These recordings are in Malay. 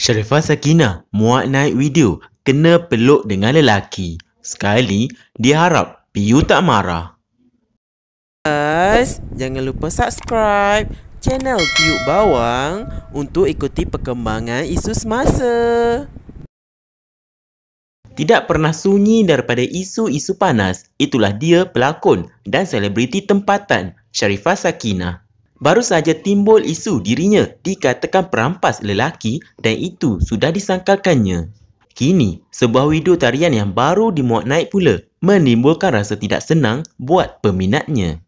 Sharifah Sakinah muat naik video kena peluk dengan lelaki. Sekali diharap Piu tak marah. Guys, jangan lupa subscribe channel Piu Bawang untuk ikuti perkembangan isu semasa. Tidak pernah sunyi daripada isu-isu panas, itulah dia pelakon dan selebriti tempatan Sharifah Sakinah baru saja timbul isu dirinya dikatakan perampas lelaki dan itu sudah disangkalkannya. Kini, sebuah video tarian yang baru dimuat naik pula menimbulkan rasa tidak senang buat peminatnya.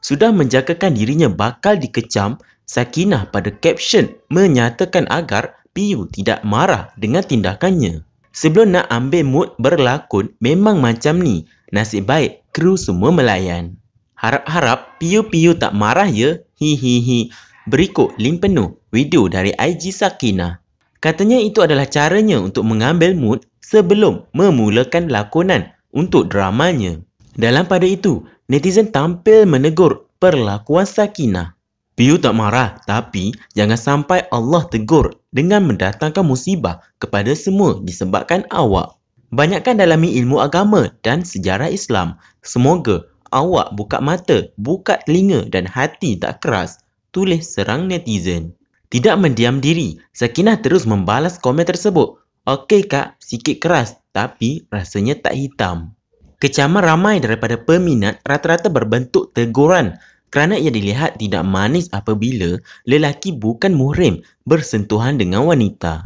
sudah menjagakan dirinya bakal dikecam, Sakinah pada caption menyatakan agar Piu tidak marah dengan tindakannya. Sebelum nak ambil mood berlakon memang macam ni, nasib baik kru semua melayan. Harap-harap Piu-Piu tak marah ya, hihihi. Berikut link penuh video dari IG Sakinah. Katanya itu adalah caranya untuk mengambil mood sebelum memulakan lakonan untuk dramanya. Dalam pada itu, netizen tampil menegur perlakuan Sakina. Piu tak marah tapi jangan sampai Allah tegur dengan mendatangkan musibah kepada semua disebabkan awak. Banyakkan dalami ilmu agama dan sejarah Islam. Semoga awak buka mata, buka telinga dan hati tak keras. Tulis serang netizen. Tidak mendiam diri, Sakinah terus membalas komen tersebut. Okey kak, sikit keras tapi rasanya tak hitam. Kecaman ramai daripada peminat rata-rata berbentuk teguran kerana ia dilihat tidak manis apabila lelaki bukan muhrim bersentuhan dengan wanita.